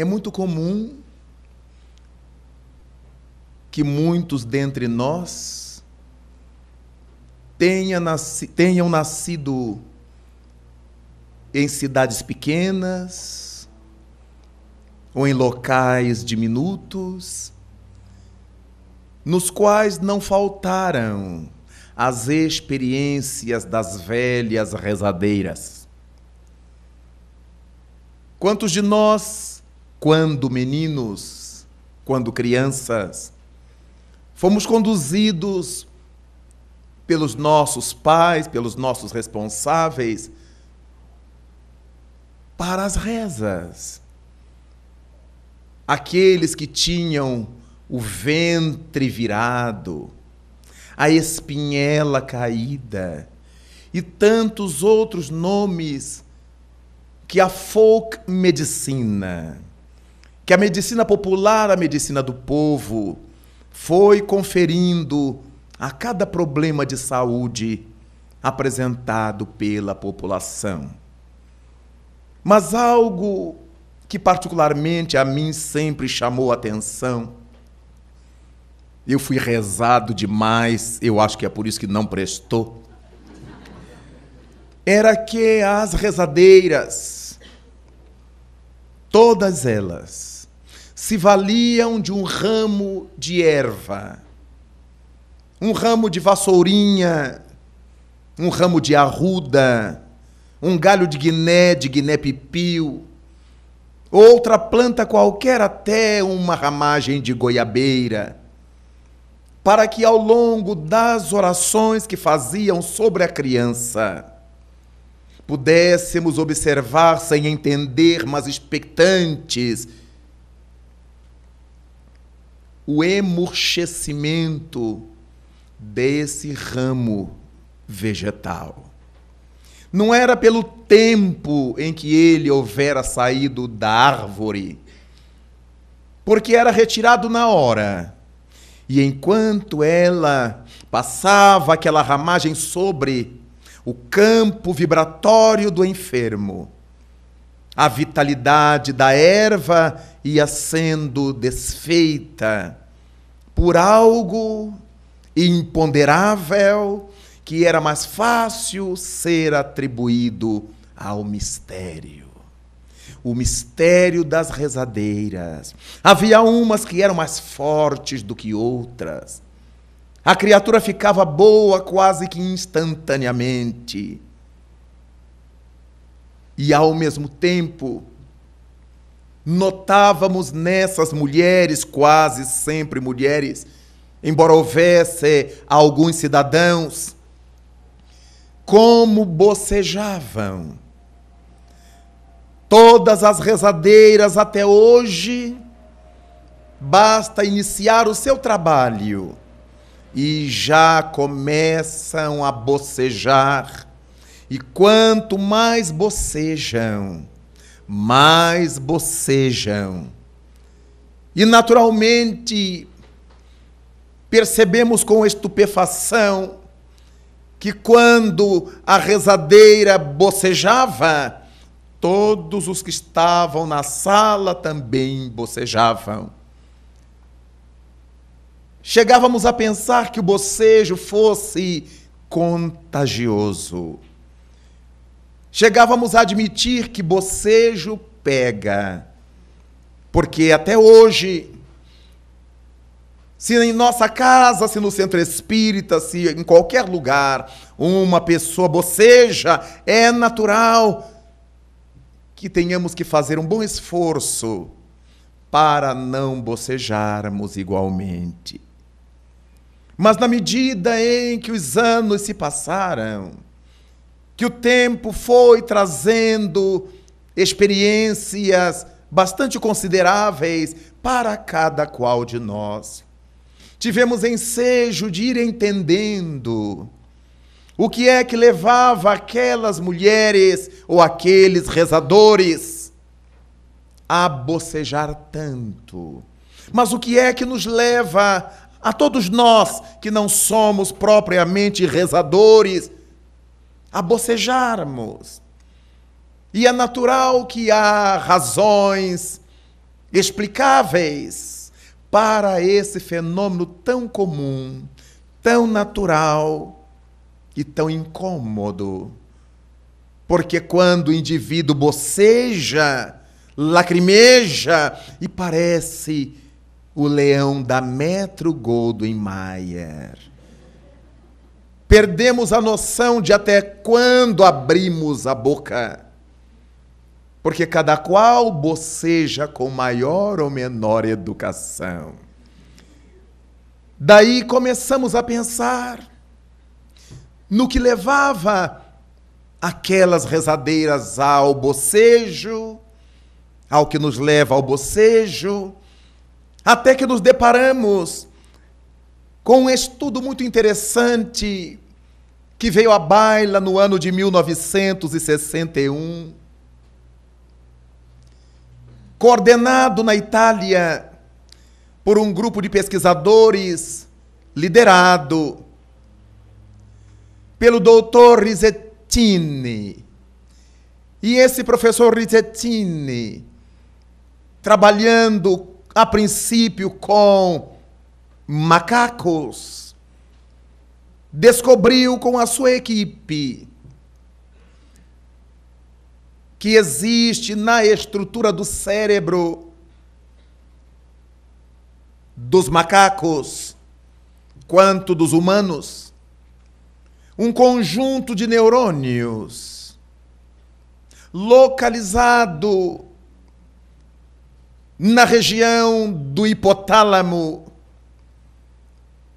É muito comum que muitos dentre nós tenha nasci, tenham nascido em cidades pequenas ou em locais diminutos, nos quais não faltaram as experiências das velhas rezadeiras. Quantos de nós quando meninos, quando crianças, fomos conduzidos pelos nossos pais, pelos nossos responsáveis, para as rezas. Aqueles que tinham o ventre virado, a espinhela caída e tantos outros nomes que a folk medicina que a medicina popular, a medicina do povo, foi conferindo a cada problema de saúde apresentado pela população. Mas algo que particularmente a mim sempre chamou atenção. Eu fui rezado demais, eu acho que é por isso que não prestou. Era que as rezadeiras, todas elas, se valiam de um ramo de erva, um ramo de vassourinha, um ramo de arruda, um galho de guiné, de guiné pipio outra planta qualquer, até uma ramagem de goiabeira, para que ao longo das orações que faziam sobre a criança, pudéssemos observar sem entender, mas expectantes, o emurchecimento desse ramo vegetal. Não era pelo tempo em que ele houvera saído da árvore, porque era retirado na hora. E enquanto ela passava aquela ramagem sobre o campo vibratório do enfermo, a vitalidade da erva ia sendo desfeita por algo imponderável que era mais fácil ser atribuído ao mistério. O mistério das rezadeiras. Havia umas que eram mais fortes do que outras. A criatura ficava boa quase que instantaneamente. E ao mesmo tempo, notávamos nessas mulheres, quase sempre mulheres, embora houvesse alguns cidadãos, como bocejavam. Todas as rezadeiras até hoje, basta iniciar o seu trabalho e já começam a bocejar e quanto mais bocejam, mais bocejam. E naturalmente percebemos com estupefação que quando a rezadeira bocejava, todos os que estavam na sala também bocejavam. Chegávamos a pensar que o bocejo fosse contagioso. Chegávamos a admitir que bocejo pega. Porque até hoje, se em nossa casa, se no centro espírita, se em qualquer lugar, uma pessoa boceja, é natural que tenhamos que fazer um bom esforço para não bocejarmos igualmente. Mas na medida em que os anos se passaram, que o tempo foi trazendo experiências bastante consideráveis para cada qual de nós. Tivemos ensejo de ir entendendo o que é que levava aquelas mulheres ou aqueles rezadores a bocejar tanto. Mas o que é que nos leva a todos nós que não somos propriamente rezadores, a bocejarmos. E é natural que há razões explicáveis para esse fenômeno tão comum, tão natural e tão incômodo. Porque quando o indivíduo boceja, lacrimeja e parece o leão da Metro Goldwyn Mayer. Perdemos a noção de até quando abrimos a boca. Porque cada qual boceja com maior ou menor educação. Daí começamos a pensar no que levava aquelas rezadeiras ao bocejo, ao que nos leva ao bocejo, até que nos deparamos com um estudo muito interessante que veio à baila no ano de 1961, coordenado na Itália por um grupo de pesquisadores liderado pelo doutor Rizzettini. E esse professor Rizzettini, trabalhando a princípio com macacos, descobriu com a sua equipe que existe na estrutura do cérebro dos macacos quanto dos humanos um conjunto de neurônios localizado na região do hipotálamo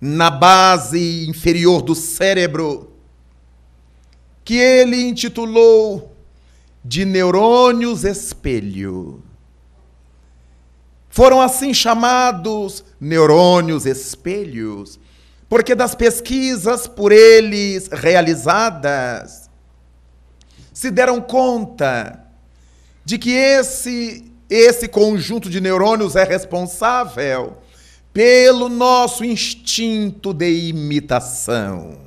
na base inferior do cérebro, que ele intitulou de neurônios espelho. Foram assim chamados neurônios espelhos, porque das pesquisas por eles realizadas, se deram conta de que esse, esse conjunto de neurônios é responsável pelo nosso instinto de imitação.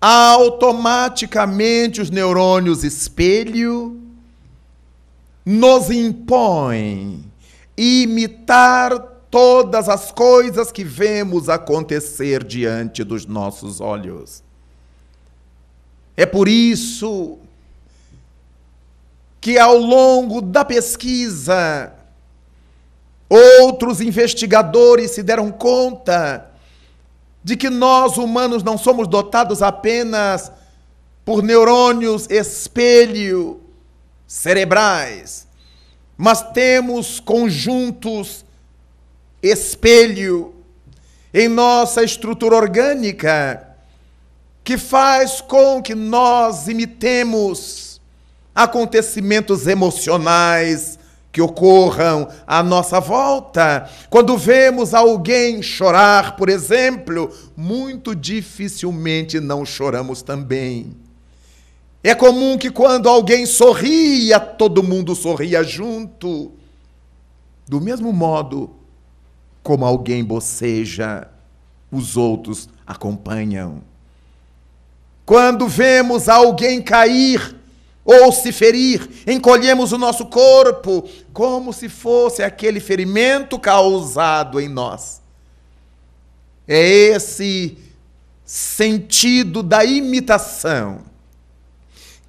Automaticamente os neurônios espelho nos impõem imitar todas as coisas que vemos acontecer diante dos nossos olhos. É por isso que ao longo da pesquisa Outros investigadores se deram conta de que nós humanos não somos dotados apenas por neurônios espelho cerebrais, mas temos conjuntos espelho em nossa estrutura orgânica que faz com que nós imitemos acontecimentos emocionais que ocorram à nossa volta. Quando vemos alguém chorar, por exemplo, muito dificilmente não choramos também. É comum que quando alguém sorria, todo mundo sorria junto. Do mesmo modo como alguém boceja, os outros acompanham. Quando vemos alguém cair, ou se ferir, encolhemos o nosso corpo como se fosse aquele ferimento causado em nós. É esse sentido da imitação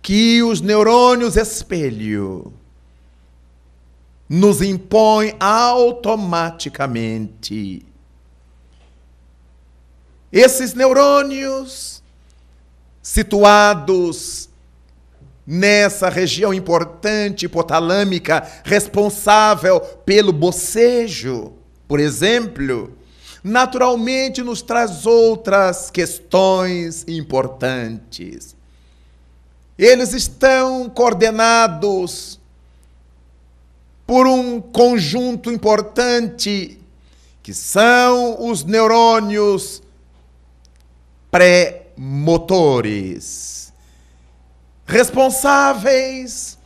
que os neurônios espelho nos impõem automaticamente. Esses neurônios situados nessa região importante hipotalâmica responsável pelo bocejo, por exemplo, naturalmente nos traz outras questões importantes. Eles estão coordenados por um conjunto importante que são os neurônios pré-motores responsáveis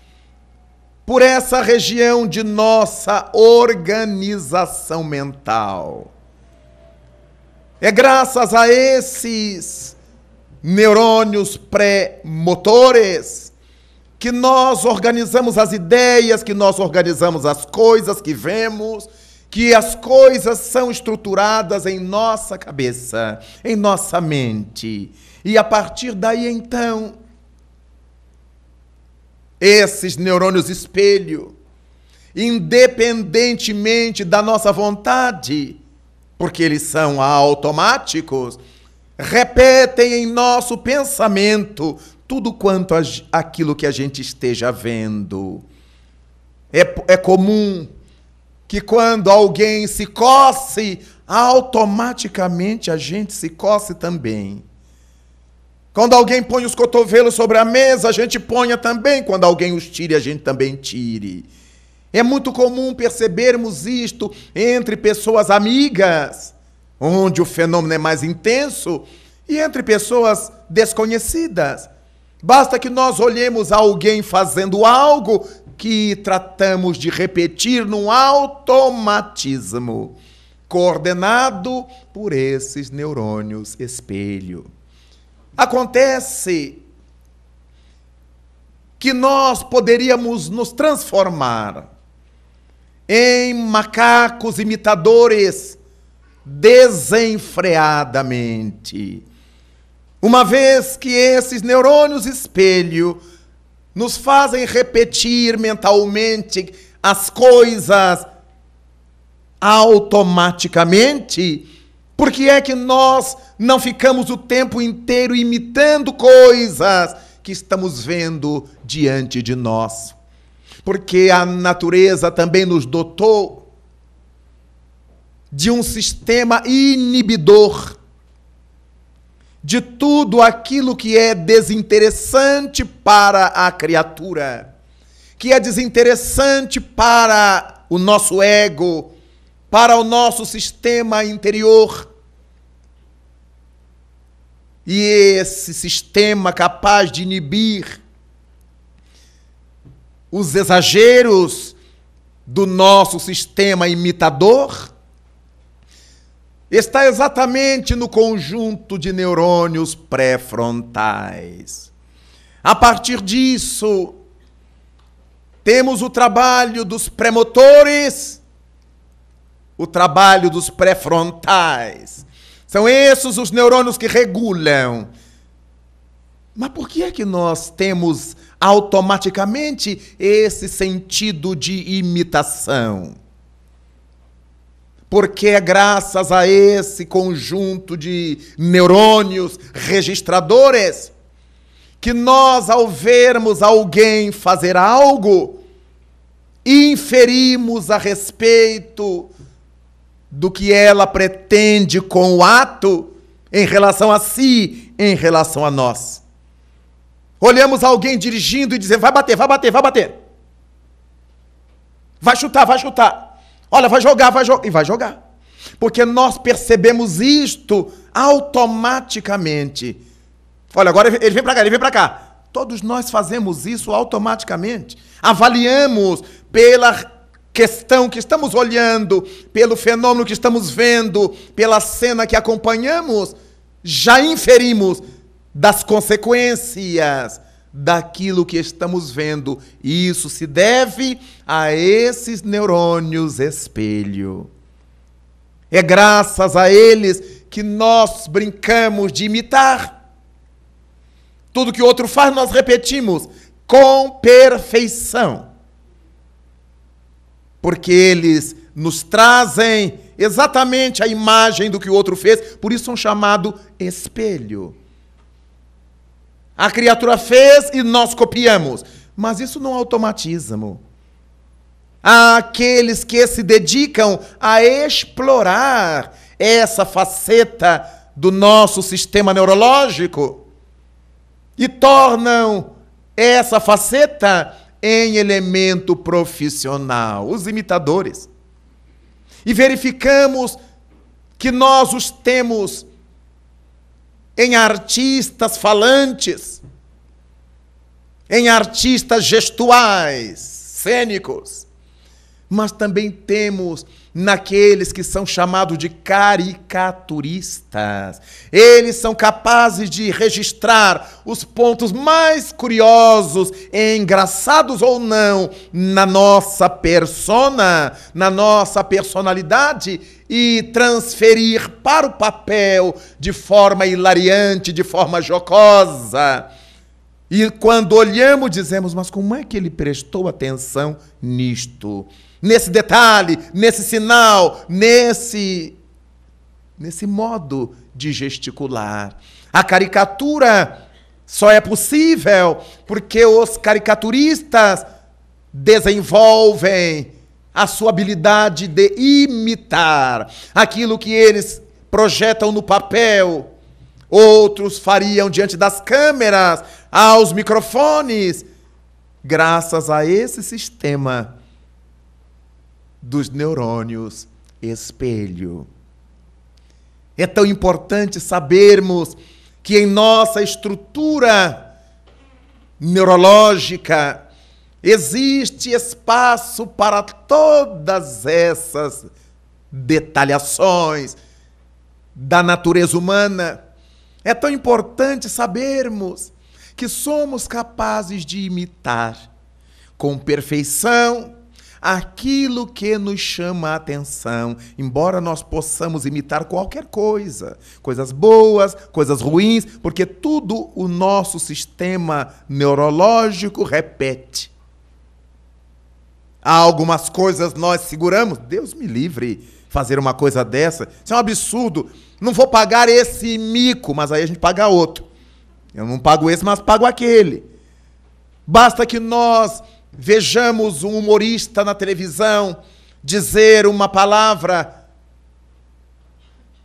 por essa região de nossa organização mental. É graças a esses neurônios pré-motores que nós organizamos as ideias, que nós organizamos as coisas que vemos, que as coisas são estruturadas em nossa cabeça, em nossa mente. E a partir daí então, esses neurônios espelho, independentemente da nossa vontade, porque eles são automáticos, repetem em nosso pensamento tudo quanto a, aquilo que a gente esteja vendo. É, é comum que quando alguém se coce, automaticamente a gente se coce também. Quando alguém põe os cotovelos sobre a mesa, a gente ponha também. Quando alguém os tire, a gente também tire. É muito comum percebermos isto entre pessoas amigas, onde o fenômeno é mais intenso, e entre pessoas desconhecidas. Basta que nós olhemos alguém fazendo algo que tratamos de repetir num automatismo coordenado por esses neurônios espelho. Acontece que nós poderíamos nos transformar em macacos imitadores desenfreadamente. Uma vez que esses neurônios espelho nos fazem repetir mentalmente as coisas automaticamente, por que é que nós não ficamos o tempo inteiro imitando coisas que estamos vendo diante de nós? Porque a natureza também nos dotou de um sistema inibidor de tudo aquilo que é desinteressante para a criatura, que é desinteressante para o nosso ego, para o nosso sistema interior. E esse sistema capaz de inibir os exageros do nosso sistema imitador está exatamente no conjunto de neurônios pré-frontais. A partir disso, temos o trabalho dos premotores o trabalho dos pré-frontais. São esses os neurônios que regulam. Mas por que é que nós temos automaticamente esse sentido de imitação? Porque é graças a esse conjunto de neurônios registradores que nós, ao vermos alguém fazer algo, inferimos a respeito do que ela pretende com o ato em relação a si, em relação a nós. Olhamos alguém dirigindo e dizendo: vai bater, vai bater, vai bater. Vai chutar, vai chutar. Olha, vai jogar, vai jogar. E vai jogar. Porque nós percebemos isto automaticamente. Olha, agora ele vem para cá, ele vem para cá. Todos nós fazemos isso automaticamente. Avaliamos pela questão que estamos olhando, pelo fenômeno que estamos vendo, pela cena que acompanhamos, já inferimos das consequências daquilo que estamos vendo. E isso se deve a esses neurônios espelho. É graças a eles que nós brincamos de imitar. Tudo que outro faz, nós repetimos com perfeição porque eles nos trazem exatamente a imagem do que o outro fez, por isso são chamado espelho. A criatura fez e nós copiamos, mas isso não é automatismo. Há aqueles que se dedicam a explorar essa faceta do nosso sistema neurológico e tornam essa faceta em elemento profissional, os imitadores. E verificamos que nós os temos em artistas falantes, em artistas gestuais, cênicos, mas também temos naqueles que são chamados de caricaturistas. Eles são capazes de registrar os pontos mais curiosos, engraçados ou não, na nossa persona, na nossa personalidade e transferir para o papel de forma hilariante, de forma jocosa. E quando olhamos, dizemos, mas como é que ele prestou atenção nisto? nesse detalhe, nesse sinal, nesse nesse modo de gesticular. A caricatura só é possível porque os caricaturistas desenvolvem a sua habilidade de imitar aquilo que eles projetam no papel. Outros fariam diante das câmeras, aos microfones, graças a esse sistema dos neurônios espelho. É tão importante sabermos que em nossa estrutura neurológica existe espaço para todas essas detalhações da natureza humana. É tão importante sabermos que somos capazes de imitar com perfeição aquilo que nos chama a atenção, embora nós possamos imitar qualquer coisa, coisas boas, coisas ruins, porque tudo o nosso sistema neurológico repete. Há algumas coisas nós seguramos, Deus me livre fazer uma coisa dessa, isso é um absurdo. Não vou pagar esse mico, mas aí a gente paga outro. Eu não pago esse, mas pago aquele. Basta que nós Vejamos um humorista na televisão dizer uma palavra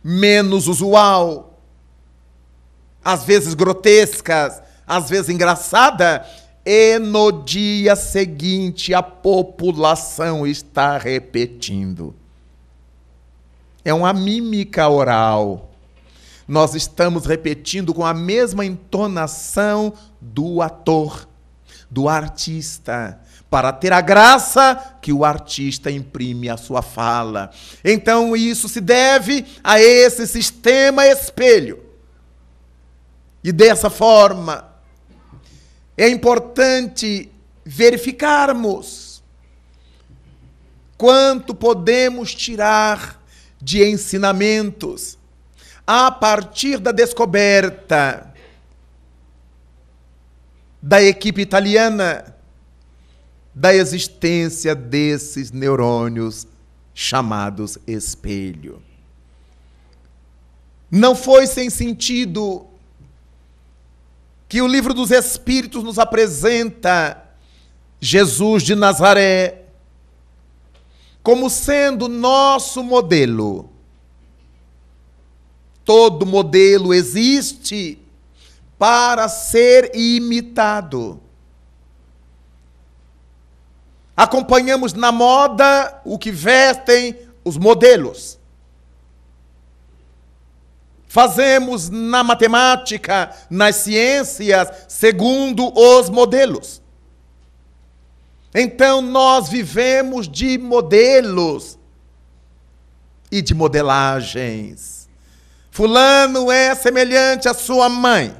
menos usual, às vezes grotescas, às vezes engraçada, e no dia seguinte a população está repetindo. É uma mímica oral. Nós estamos repetindo com a mesma entonação do ator do artista, para ter a graça que o artista imprime à sua fala. Então, isso se deve a esse sistema espelho. E dessa forma, é importante verificarmos quanto podemos tirar de ensinamentos a partir da descoberta da equipe italiana da existência desses neurônios chamados espelho. Não foi sem sentido que o livro dos Espíritos nos apresenta Jesus de Nazaré como sendo nosso modelo. Todo modelo existe para ser imitado. Acompanhamos na moda o que vestem os modelos. Fazemos na matemática, nas ciências, segundo os modelos. Então nós vivemos de modelos e de modelagens. Fulano é semelhante à sua mãe.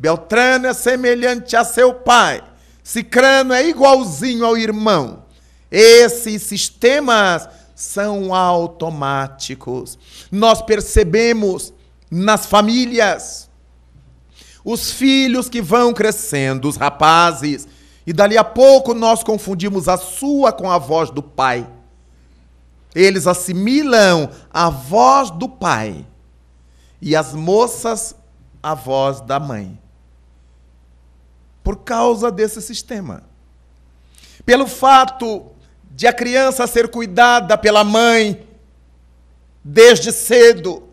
Beltrano é semelhante a seu pai. Cicrano é igualzinho ao irmão. Esses sistemas são automáticos. Nós percebemos nas famílias os filhos que vão crescendo, os rapazes, e dali a pouco nós confundimos a sua com a voz do pai. Eles assimilam a voz do pai e as moças a voz da mãe por causa desse sistema. Pelo fato de a criança ser cuidada pela mãe desde cedo,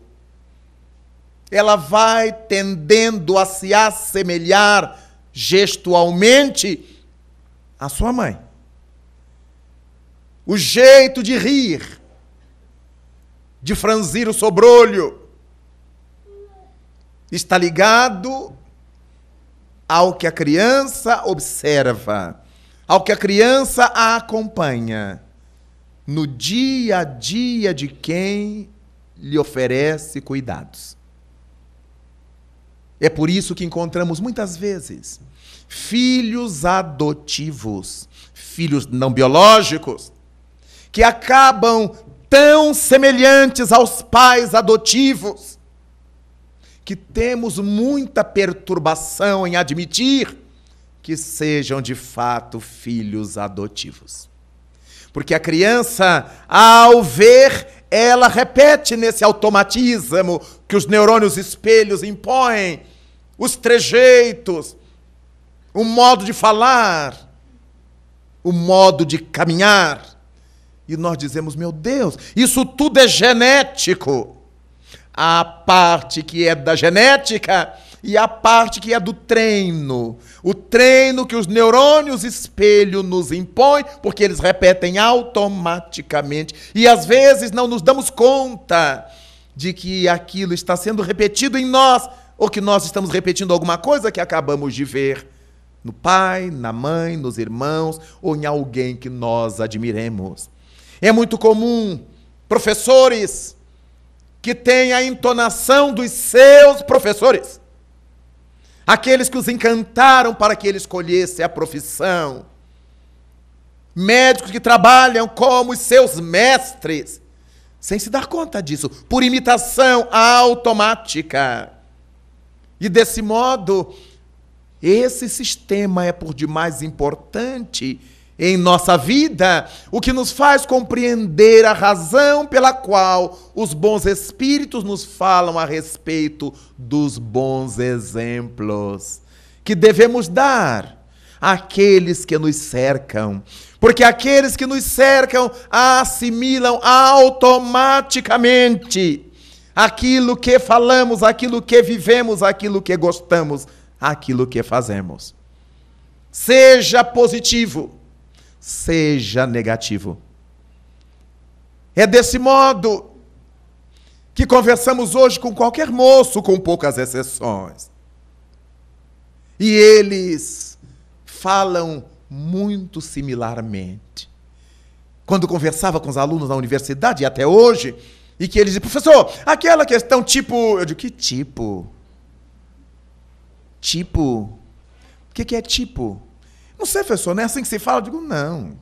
ela vai tendendo a se assemelhar gestualmente à sua mãe. O jeito de rir, de franzir o sobrolho, está ligado ao que a criança observa, ao que a criança a acompanha, no dia a dia de quem lhe oferece cuidados. É por isso que encontramos muitas vezes filhos adotivos, filhos não biológicos, que acabam tão semelhantes aos pais adotivos que temos muita perturbação em admitir que sejam de fato filhos adotivos. Porque a criança, ao ver, ela repete nesse automatismo que os neurônios espelhos impõem, os trejeitos, o modo de falar, o modo de caminhar. E nós dizemos, meu Deus, isso tudo é genético a parte que é da genética e a parte que é do treino. O treino que os neurônios espelho nos impõem, porque eles repetem automaticamente. E às vezes não nos damos conta de que aquilo está sendo repetido em nós, ou que nós estamos repetindo alguma coisa que acabamos de ver no pai, na mãe, nos irmãos ou em alguém que nós admiremos. É muito comum professores que tem a entonação dos seus professores, aqueles que os encantaram para que ele escolhesse a profissão, médicos que trabalham como os seus mestres, sem se dar conta disso, por imitação automática. E desse modo, esse sistema é por demais importante em nossa vida, o que nos faz compreender a razão pela qual os bons espíritos nos falam a respeito dos bons exemplos que devemos dar àqueles que nos cercam. Porque aqueles que nos cercam assimilam automaticamente aquilo que falamos, aquilo que vivemos, aquilo que gostamos, aquilo que fazemos. Seja positivo seja negativo. É desse modo que conversamos hoje com qualquer moço, com poucas exceções. E eles falam muito similarmente. Quando conversava com os alunos na universidade e até hoje, e que eles diziam, professor, aquela questão tipo. Eu digo, que tipo? Tipo? O que é tipo? Não sei, professor, não é assim que se fala? Eu digo, não.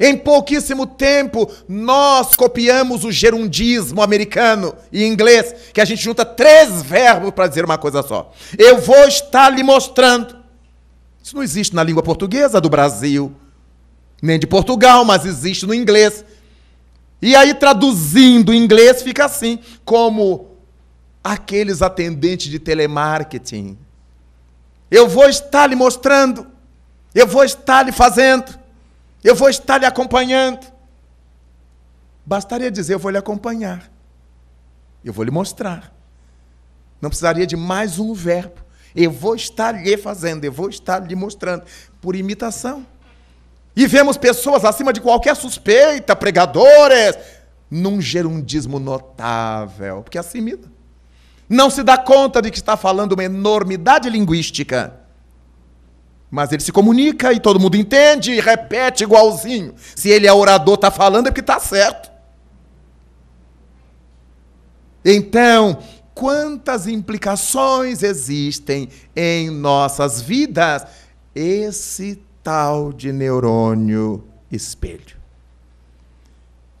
Em pouquíssimo tempo, nós copiamos o gerundismo americano e inglês, que a gente junta três verbos para dizer uma coisa só. Eu vou estar lhe mostrando. Isso não existe na língua portuguesa do Brasil, nem de Portugal, mas existe no inglês. E aí, traduzindo em inglês, fica assim: como aqueles atendentes de telemarketing. Eu vou estar lhe mostrando. Eu vou estar lhe fazendo. Eu vou estar lhe acompanhando. Bastaria dizer: Eu vou lhe acompanhar. Eu vou lhe mostrar. Não precisaria de mais um verbo. Eu vou estar lhe fazendo, eu vou estar lhe mostrando. Por imitação. E vemos pessoas acima de qualquer suspeita, pregadores, num gerundismo notável, porque é assimila. Não se dá conta de que está falando uma enormidade linguística mas ele se comunica e todo mundo entende e repete igualzinho. Se ele é orador, está falando, é porque está certo. Então, quantas implicações existem em nossas vidas esse tal de neurônio espelho?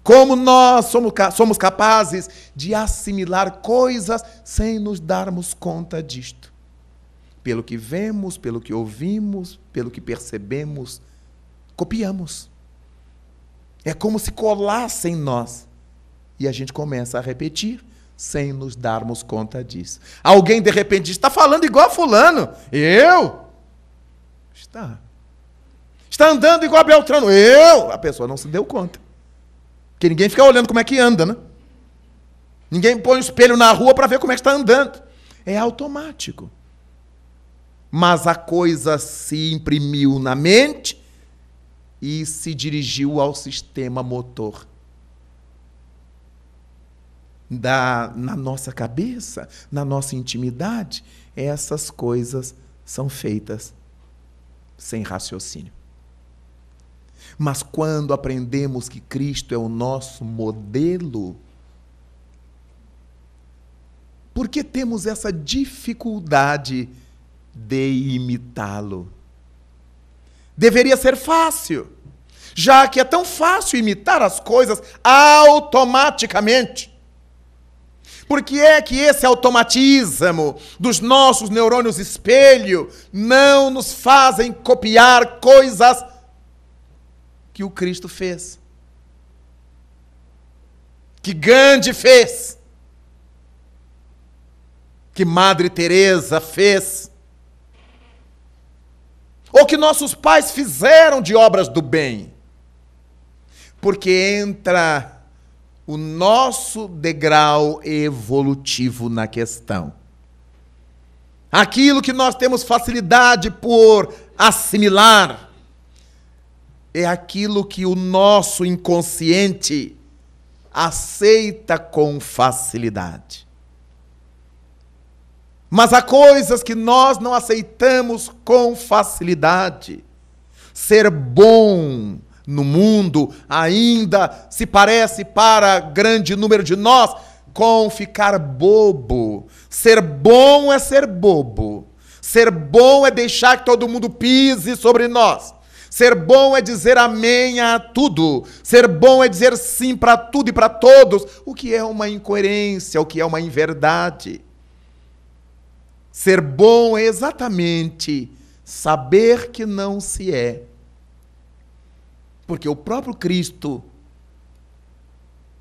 Como nós somos, somos capazes de assimilar coisas sem nos darmos conta disto? Pelo que vemos, pelo que ouvimos, pelo que percebemos, copiamos. É como se colasse em nós. E a gente começa a repetir sem nos darmos conta disso. Alguém de repente está falando igual a Fulano. Eu? Está. Está andando igual a Beltrano. Eu? A pessoa não se deu conta. Porque ninguém fica olhando como é que anda, né? Ninguém põe o espelho na rua para ver como é que está andando. É automático mas a coisa se imprimiu na mente e se dirigiu ao sistema motor. Da, na nossa cabeça, na nossa intimidade, essas coisas são feitas sem raciocínio. Mas quando aprendemos que Cristo é o nosso modelo, por que temos essa dificuldade? de imitá-lo. Deveria ser fácil, já que é tão fácil imitar as coisas automaticamente. Por que é que esse automatismo dos nossos neurônios espelho não nos fazem copiar coisas que o Cristo fez? Que Gandhi fez? Que Madre Teresa fez? ou que nossos pais fizeram de obras do bem. Porque entra o nosso degrau evolutivo na questão. Aquilo que nós temos facilidade por assimilar é aquilo que o nosso inconsciente aceita com facilidade. Mas há coisas que nós não aceitamos com facilidade. Ser bom no mundo ainda se parece para grande número de nós com ficar bobo. Ser bom é ser bobo. Ser bom é deixar que todo mundo pise sobre nós. Ser bom é dizer amém a tudo. Ser bom é dizer sim para tudo e para todos, o que é uma incoerência, o que é uma inverdade. Ser bom é exatamente saber que não se é. Porque o próprio Cristo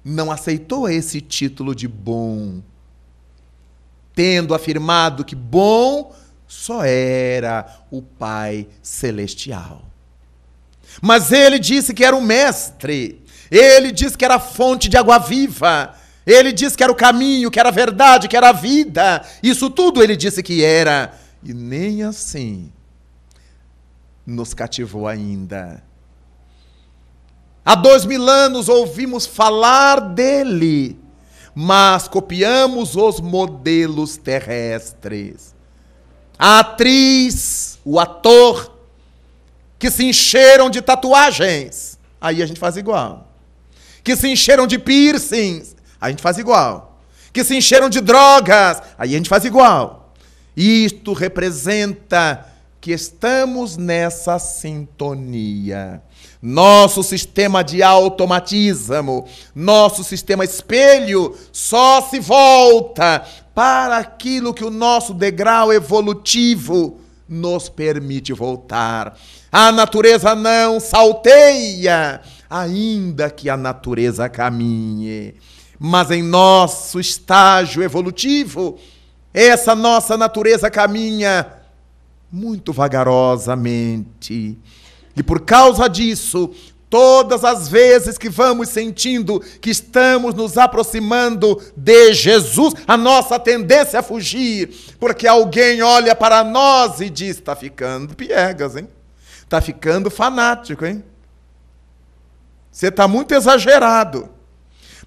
não aceitou esse título de bom, tendo afirmado que bom só era o Pai Celestial. Mas ele disse que era o Mestre, ele disse que era a fonte de água viva, ele disse que era o caminho, que era a verdade, que era a vida. Isso tudo ele disse que era. E nem assim nos cativou ainda. Há dois mil anos ouvimos falar dele, mas copiamos os modelos terrestres. A atriz, o ator, que se encheram de tatuagens, aí a gente faz igual. Que se encheram de piercings, a gente faz igual. Que se encheram de drogas, aí a gente faz igual. Isto representa que estamos nessa sintonia. Nosso sistema de automatismo, nosso sistema espelho só se volta para aquilo que o nosso degrau evolutivo nos permite voltar. A natureza não salteia, ainda que a natureza caminhe. Mas em nosso estágio evolutivo, essa nossa natureza caminha muito vagarosamente. E por causa disso, todas as vezes que vamos sentindo que estamos nos aproximando de Jesus, a nossa tendência é fugir, porque alguém olha para nós e diz: está ficando piegas, hein? Está ficando fanático, hein? Você está muito exagerado.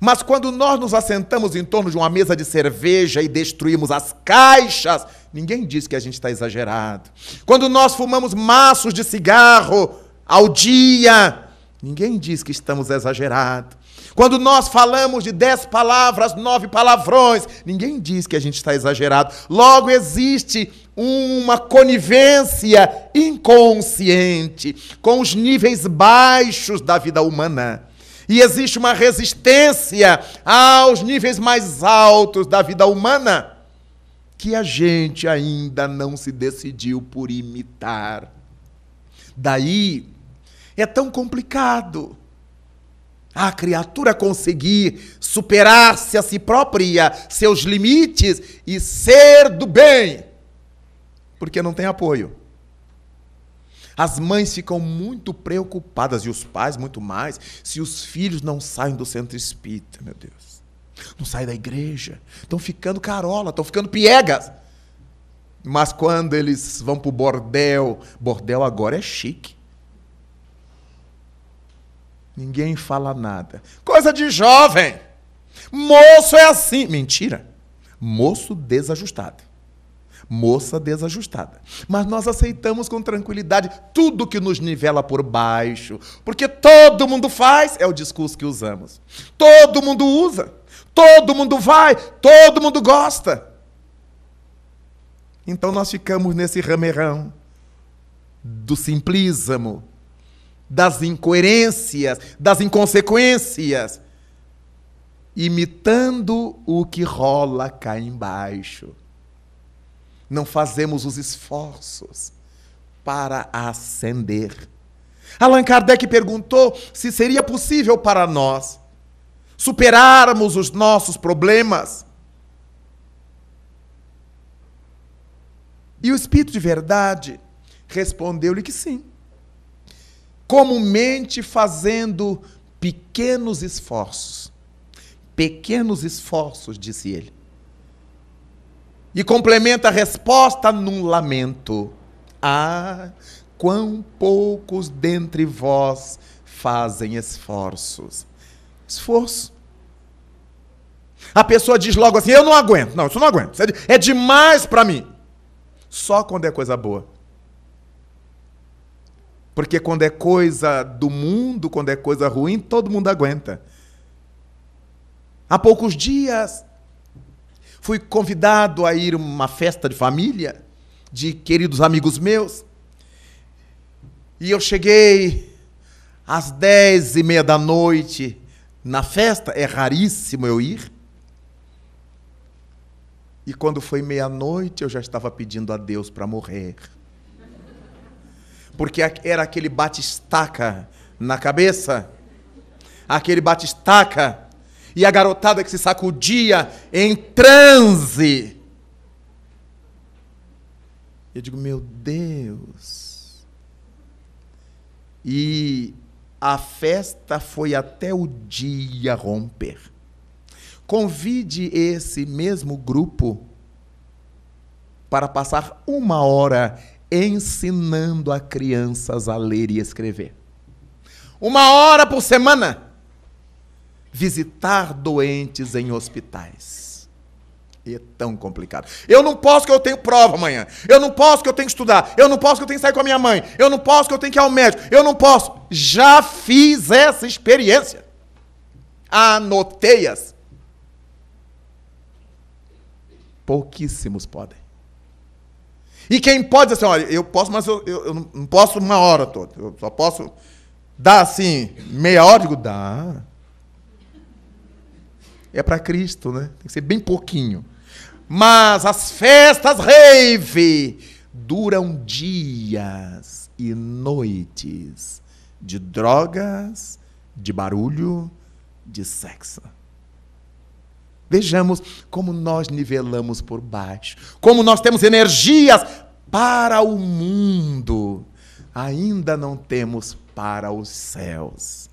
Mas quando nós nos assentamos em torno de uma mesa de cerveja e destruímos as caixas, ninguém diz que a gente está exagerado. Quando nós fumamos maços de cigarro ao dia, ninguém diz que estamos exagerados. Quando nós falamos de dez palavras, nove palavrões, ninguém diz que a gente está exagerado. Logo, existe uma conivência inconsciente com os níveis baixos da vida humana. E existe uma resistência aos níveis mais altos da vida humana que a gente ainda não se decidiu por imitar. Daí é tão complicado a criatura conseguir superar-se a si própria, seus limites e ser do bem, porque não tem apoio. As mães ficam muito preocupadas, e os pais muito mais, se os filhos não saem do centro espírita, meu Deus. Não saem da igreja. Estão ficando carola, estão ficando piegas. Mas quando eles vão para o bordel, bordel agora é chique. Ninguém fala nada. Coisa de jovem. Moço é assim. Mentira. Moço desajustado moça desajustada. Mas nós aceitamos com tranquilidade tudo que nos nivela por baixo, porque todo mundo faz, é o discurso que usamos. Todo mundo usa, todo mundo vai, todo mundo gosta. Então nós ficamos nesse ramerão do simplismo, das incoerências, das inconsequências, imitando o que rola cá embaixo não fazemos os esforços para ascender. Allan Kardec perguntou se seria possível para nós superarmos os nossos problemas. E o Espírito de Verdade respondeu-lhe que sim. Comumente fazendo pequenos esforços. Pequenos esforços, disse ele. E complementa a resposta num lamento. Ah, quão poucos dentre vós fazem esforços. Esforço. A pessoa diz logo assim: Eu não aguento. Não, isso não aguento. Isso é, de, é demais para mim. Só quando é coisa boa. Porque quando é coisa do mundo, quando é coisa ruim, todo mundo aguenta. Há poucos dias, Fui convidado a ir a uma festa de família de queridos amigos meus. E eu cheguei às dez e meia da noite na festa, é raríssimo eu ir. E quando foi meia-noite, eu já estava pedindo a Deus para morrer. Porque era aquele bate-estaca na cabeça, aquele bate-estaca e a garotada que se sacudia em transe. Eu digo, meu Deus. E a festa foi até o dia romper. Convide esse mesmo grupo para passar uma hora ensinando a crianças a ler e escrever. Uma hora por semana visitar doentes em hospitais. E é tão complicado. Eu não posso que eu tenho prova amanhã. Eu não posso que eu tenho que estudar. Eu não posso que eu tenho que sair com a minha mãe. Eu não posso que eu tenho que ir ao médico. Eu não posso. Já fiz essa experiência. Anotei-as. Pouquíssimos podem. E quem pode dizer assim, olha, eu posso, mas eu, eu, eu, não posso uma hora toda. Eu só posso dar assim, meia hora, digo, dá é para Cristo, né? Tem que ser bem pouquinho. Mas as festas rave duram dias e noites de drogas, de barulho, de sexo. Vejamos como nós nivelamos por baixo, como nós temos energias para o mundo, ainda não temos para os céus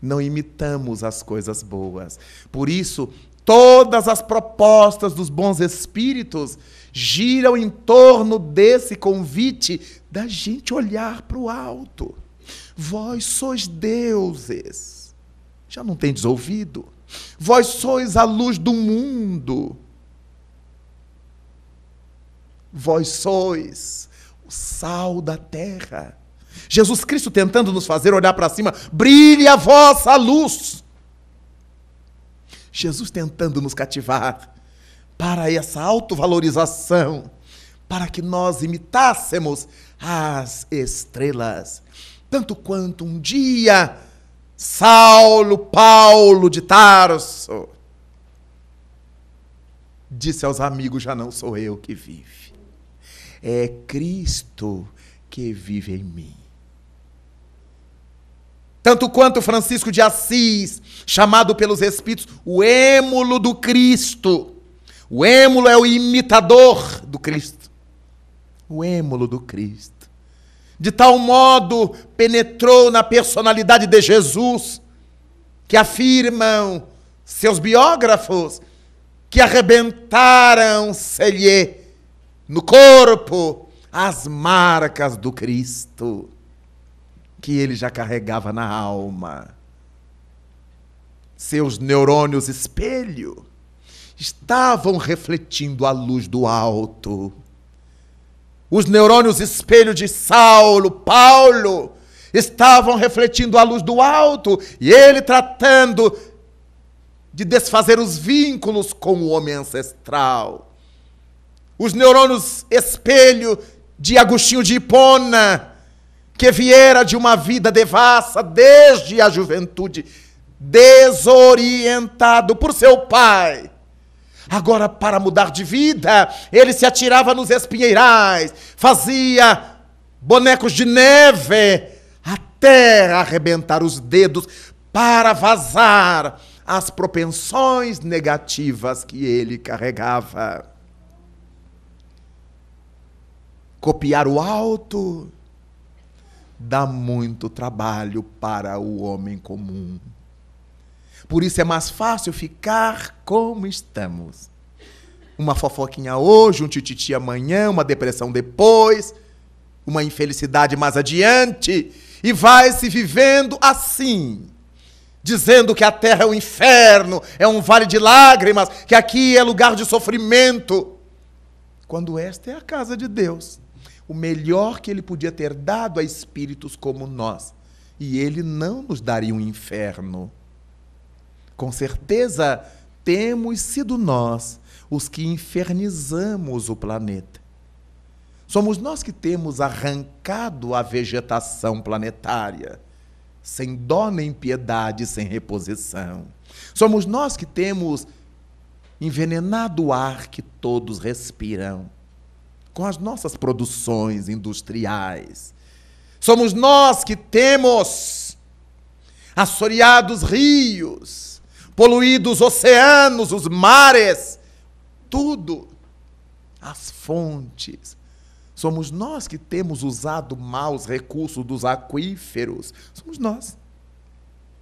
não imitamos as coisas boas. Por isso, todas as propostas dos bons espíritos giram em torno desse convite da gente olhar para o alto. Vós sois deuses. Já não tendes ouvido? Vós sois a luz do mundo. Vós sois o sal da terra. Jesus Cristo tentando nos fazer olhar para cima, brilhe a vossa luz. Jesus tentando nos cativar para essa autovalorização, para que nós imitássemos as estrelas. Tanto quanto um dia Saulo Paulo de Tarso disse aos amigos: Já não sou eu que vive, é Cristo que vive em mim. Tanto quanto Francisco de Assis, chamado pelos Espíritos o êmulo do Cristo. O êmulo é o imitador do Cristo. O êmulo do Cristo. De tal modo penetrou na personalidade de Jesus que afirmam seus biógrafos que arrebentaram-se-lhe no corpo as marcas do Cristo que ele já carregava na alma. Seus neurônios espelho estavam refletindo a luz do alto. Os neurônios espelho de Saulo, Paulo, estavam refletindo a luz do alto e ele tratando de desfazer os vínculos com o homem ancestral. Os neurônios espelho de Agostinho de Hipona que viera de uma vida devassa desde a juventude, desorientado por seu pai. Agora, para mudar de vida, ele se atirava nos espinheirais, fazia bonecos de neve até arrebentar os dedos para vazar as propensões negativas que ele carregava. Copiar o alto dá muito trabalho para o homem comum. Por isso é mais fácil ficar como estamos. Uma fofoquinha hoje, um tititi amanhã, uma depressão depois, uma infelicidade mais adiante, e vai se vivendo assim dizendo que a terra é um inferno, é um vale de lágrimas, que aqui é lugar de sofrimento, quando esta é a casa de Deus o melhor que ele podia ter dado a espíritos como nós. E ele não nos daria um inferno. Com certeza, temos sido nós os que infernizamos o planeta. Somos nós que temos arrancado a vegetação planetária, sem dó nem piedade, sem reposição. Somos nós que temos envenenado o ar que todos respiram com as nossas produções industriais. Somos nós que temos assoreados rios, poluídos oceanos, os mares, tudo, as fontes. Somos nós que temos usado mal os recursos dos aquíferos. Somos nós,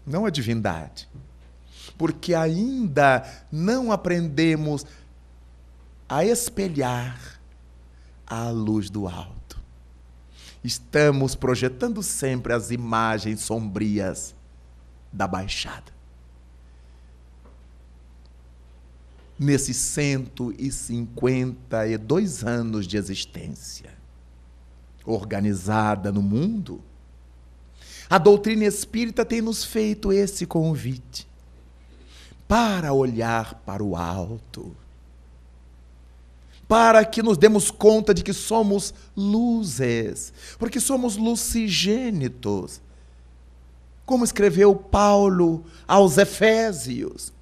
não a divindade. Porque ainda não aprendemos a espelhar à luz do alto. Estamos projetando sempre as imagens sombrias da Baixada. Nesses 152 anos de existência, organizada no mundo, a doutrina espírita tem nos feito esse convite para olhar para o alto para que nos demos conta de que somos luzes, porque somos lucigênitos. Como escreveu Paulo aos Efésios: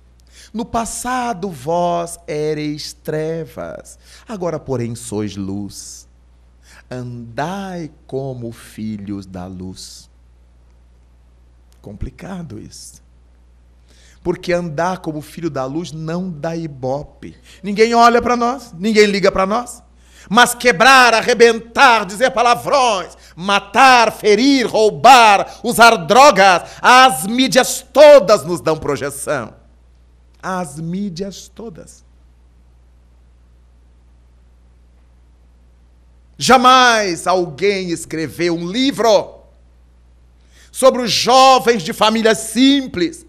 No passado vós ereis trevas, agora, porém, sois luz. Andai como filhos da luz. Complicado isso. Porque andar como filho da luz não dá ibope. Ninguém olha para nós, ninguém liga para nós. Mas quebrar, arrebentar, dizer palavrões, matar, ferir, roubar, usar drogas, as mídias todas nos dão projeção. As mídias todas. Jamais alguém escreveu um livro sobre os jovens de famílias simples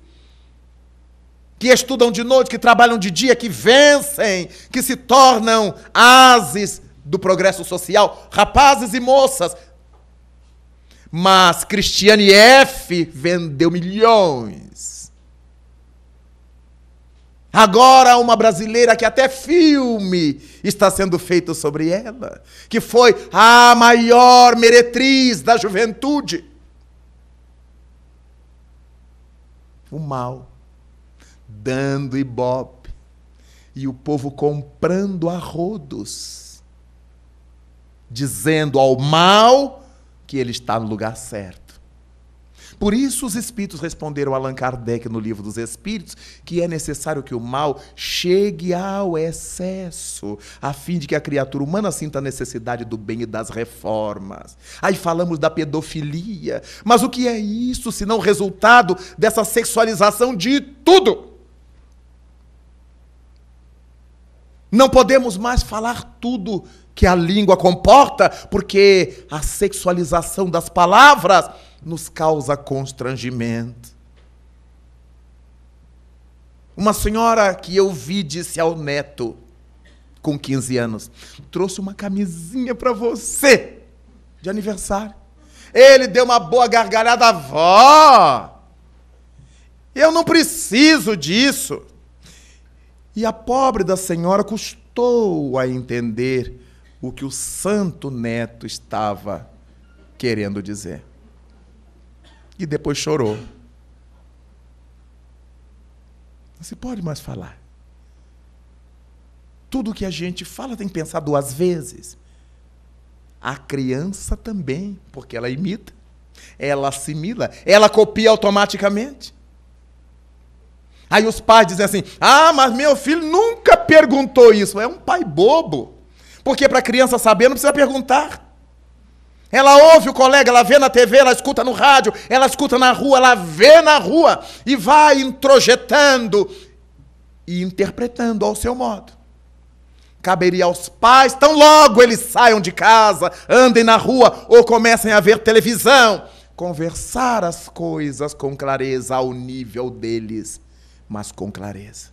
que estudam de noite, que trabalham de dia, que vencem, que se tornam ases do progresso social, rapazes e moças. Mas Cristiane F vendeu milhões. Agora uma brasileira que até filme está sendo feito sobre ela, que foi a maior meretriz da juventude. O mal dando ibope e o povo comprando arrodos. dizendo ao mal que ele está no lugar certo. Por isso os espíritos responderam a Allan Kardec no livro dos Espíritos que é necessário que o mal chegue ao excesso, a fim de que a criatura humana sinta a necessidade do bem e das reformas. Aí falamos da pedofilia, mas o que é isso se não resultado dessa sexualização de tudo? Não podemos mais falar tudo que a língua comporta, porque a sexualização das palavras nos causa constrangimento. Uma senhora que eu vi disse ao neto, com 15 anos, trouxe uma camisinha para você de aniversário. Ele deu uma boa gargalhada, vó. Eu não preciso disso. E a pobre da senhora custou a entender o que o santo neto estava querendo dizer. E depois chorou. Não se pode mais falar. Tudo que a gente fala tem que pensar duas vezes. A criança também, porque ela imita, ela assimila, ela copia automaticamente. Aí os pais dizem assim: ah, mas meu filho nunca perguntou isso. É um pai bobo. Porque para a criança saber, não precisa perguntar. Ela ouve o colega, ela vê na TV, ela escuta no rádio, ela escuta na rua, ela vê na rua e vai introjetando e interpretando ao seu modo. Caberia aos pais, tão logo eles saiam de casa, andem na rua ou comecem a ver televisão, conversar as coisas com clareza ao nível deles mas com clareza,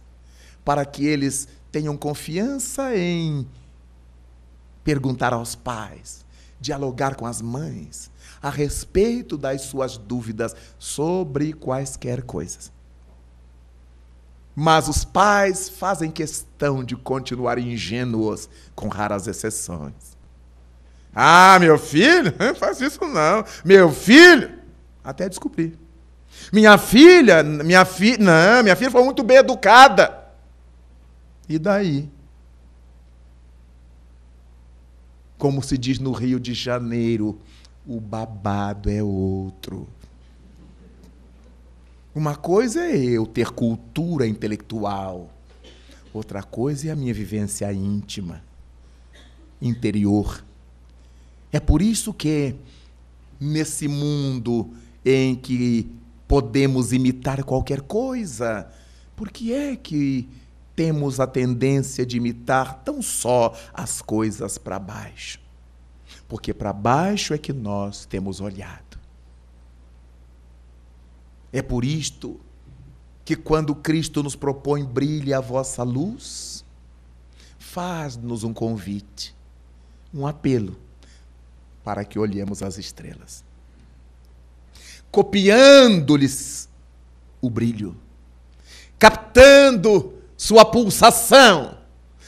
para que eles tenham confiança em perguntar aos pais, dialogar com as mães a respeito das suas dúvidas sobre quaisquer coisas. Mas os pais fazem questão de continuar ingênuos, com raras exceções. Ah, meu filho? Não faz isso não. Meu filho? Até descobrir minha filha, minha filha, não, minha filha foi muito bem educada. E daí? Como se diz no Rio de Janeiro, o babado é outro. Uma coisa é eu ter cultura intelectual, outra coisa é a minha vivência íntima, interior. É por isso que, nesse mundo em que podemos imitar qualquer coisa, por que é que temos a tendência de imitar tão só as coisas para baixo? Porque para baixo é que nós temos olhado. É por isto que quando Cristo nos propõe brilhe a vossa luz, faz-nos um convite, um apelo para que olhemos as estrelas copiando-lhes o brilho, captando sua pulsação,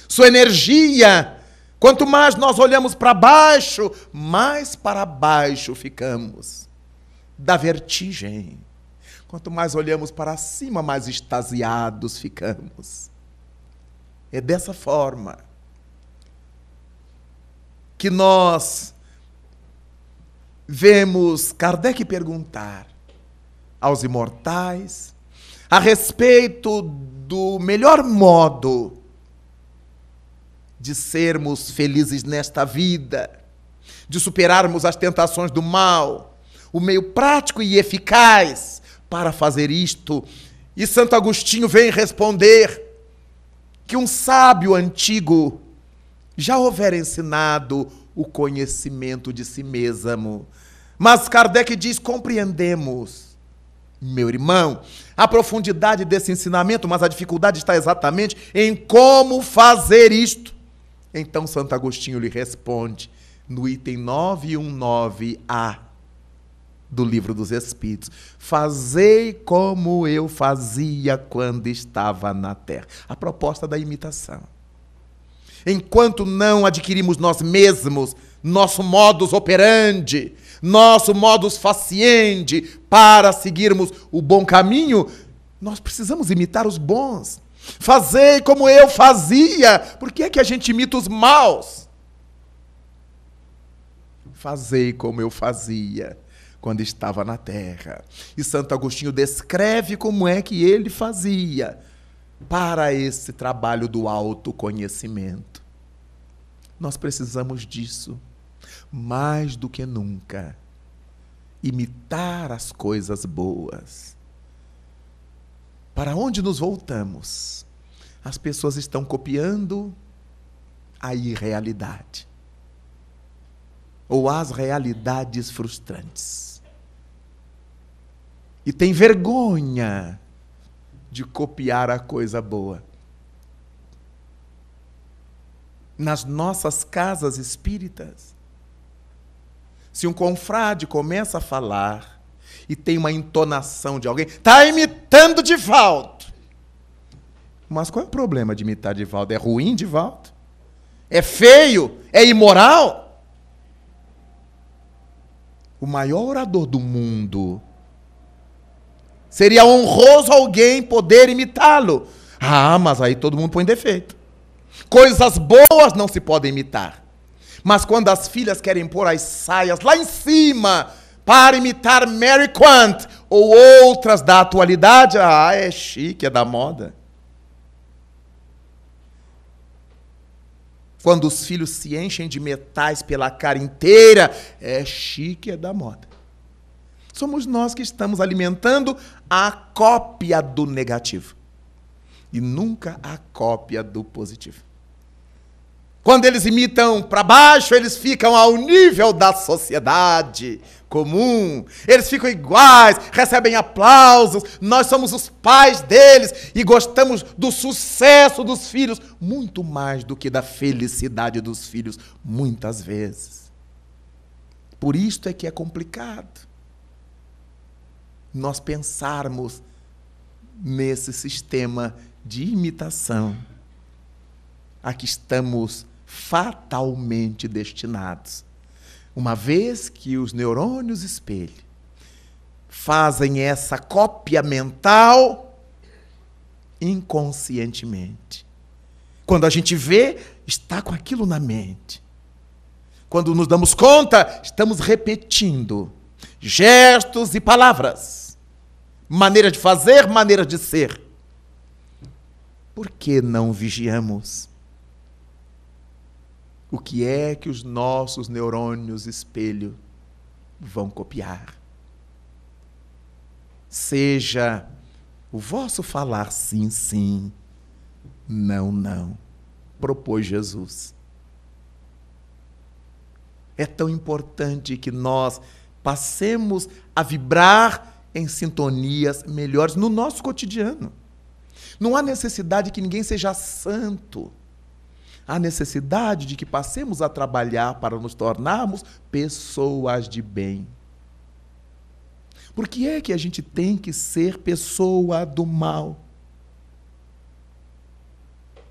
sua energia. Quanto mais nós olhamos para baixo, mais para baixo ficamos. Da vertigem. Quanto mais olhamos para cima, mais extasiados ficamos. É dessa forma que nós vemos Kardec perguntar aos imortais a respeito do melhor modo de sermos felizes nesta vida, de superarmos as tentações do mal, o meio prático e eficaz para fazer isto. E Santo Agostinho vem responder que um sábio antigo já houvera ensinado o conhecimento de si mesmo. Mas Kardec diz: compreendemos. Meu irmão, a profundidade desse ensinamento, mas a dificuldade está exatamente em como fazer isto. Então, Santo Agostinho lhe responde no item 919A do Livro dos Espíritos: Fazei como eu fazia quando estava na terra. A proposta da imitação enquanto não adquirimos nós mesmos nosso modus operandi, nosso modus faciendi para seguirmos o bom caminho, nós precisamos imitar os bons. Fazei como eu fazia. Por que é que a gente imita os maus? Fazei como eu fazia quando estava na terra. E Santo Agostinho descreve como é que ele fazia para esse trabalho do autoconhecimento. Nós precisamos disso mais do que nunca. Imitar as coisas boas. Para onde nos voltamos? As pessoas estão copiando a irrealidade ou as realidades frustrantes. E tem vergonha de copiar a coisa boa. Nas nossas casas espíritas, se um confrade começa a falar e tem uma entonação de alguém, está imitando volta. Mas qual é o problema de imitar volta? É ruim volta? É feio? É imoral? O maior orador do mundo Seria honroso alguém poder imitá-lo. Ah, mas aí todo mundo põe defeito. Coisas boas não se podem imitar. Mas quando as filhas querem pôr as saias lá em cima para imitar Mary Quant ou outras da atualidade, ah, é chique, é da moda. Quando os filhos se enchem de metais pela cara inteira, é chique, é da moda. Somos nós que estamos alimentando a cópia do negativo e nunca a cópia do positivo. Quando eles imitam para baixo, eles ficam ao nível da sociedade comum. Eles ficam iguais, recebem aplausos. Nós somos os pais deles e gostamos do sucesso dos filhos muito mais do que da felicidade dos filhos, muitas vezes. Por isto é que é complicado nós pensarmos nesse sistema de imitação a que estamos fatalmente destinados. Uma vez que os neurônios espelho fazem essa cópia mental inconscientemente. Quando a gente vê, está com aquilo na mente. Quando nos damos conta, estamos repetindo gestos e palavras maneira de fazer, maneira de ser. Por que não vigiamos? O que é que os nossos neurônios espelho vão copiar? Seja o vosso falar sim, sim, não, não, propôs Jesus. É tão importante que nós passemos a vibrar em sintonias melhores no nosso cotidiano. Não há necessidade que ninguém seja santo. Há necessidade de que passemos a trabalhar para nos tornarmos pessoas de bem. Por que é que a gente tem que ser pessoa do mal?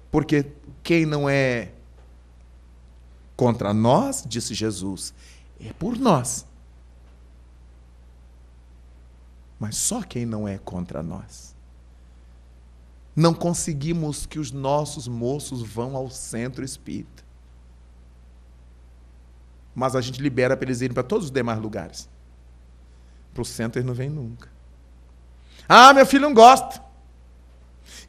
Porque quem não é contra nós, disse Jesus, é por nós. mas só quem não é contra nós. Não conseguimos que os nossos moços vão ao centro espírita. Mas a gente libera para eles irem para todos os demais lugares. Para o centro eles não vêm nunca. Ah, meu filho não gosta.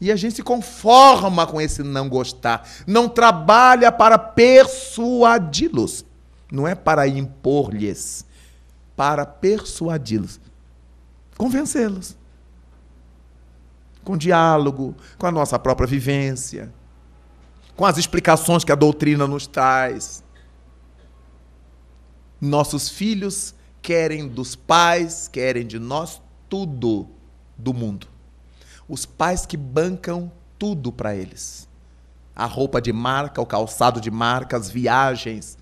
E a gente se conforma com esse não gostar. Não trabalha para persuadi-los. Não é para impor-lhes. Para persuadi-los convencê-los. Com diálogo, com a nossa própria vivência, com as explicações que a doutrina nos traz. Nossos filhos querem dos pais, querem de nós tudo do mundo. Os pais que bancam tudo para eles. A roupa de marca, o calçado de marca, as viagens,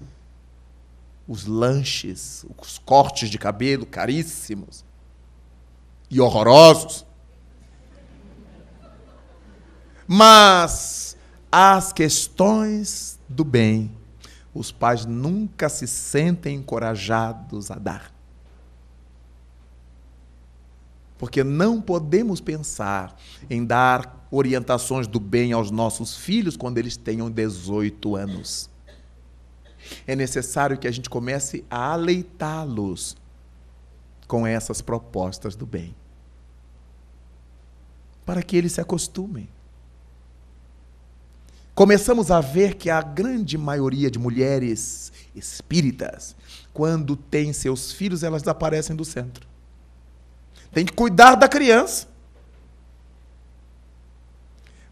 os lanches, os cortes de cabelo caríssimos e horrorosos. Mas as questões do bem, os pais nunca se sentem encorajados a dar. Porque não podemos pensar em dar orientações do bem aos nossos filhos quando eles tenham 18 anos. É necessário que a gente comece a aleitá-los com essas propostas do bem para que eles se acostumem. Começamos a ver que a grande maioria de mulheres espíritas, quando têm seus filhos, elas desaparecem do centro. Tem que cuidar da criança.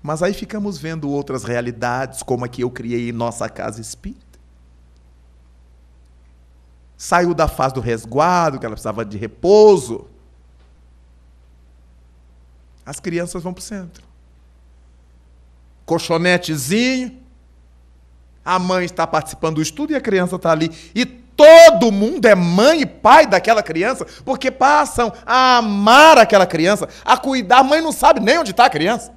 Mas aí ficamos vendo outras realidades, como a que eu criei em nossa casa espírita. Saiu da fase do resguardo, que ela precisava de repouso as crianças vão para o centro. Colchonetezinho. A mãe está participando do estudo e a criança está ali. E todo mundo é mãe e pai daquela criança, porque passam a amar aquela criança, a cuidar. A mãe não sabe nem onde está a criança.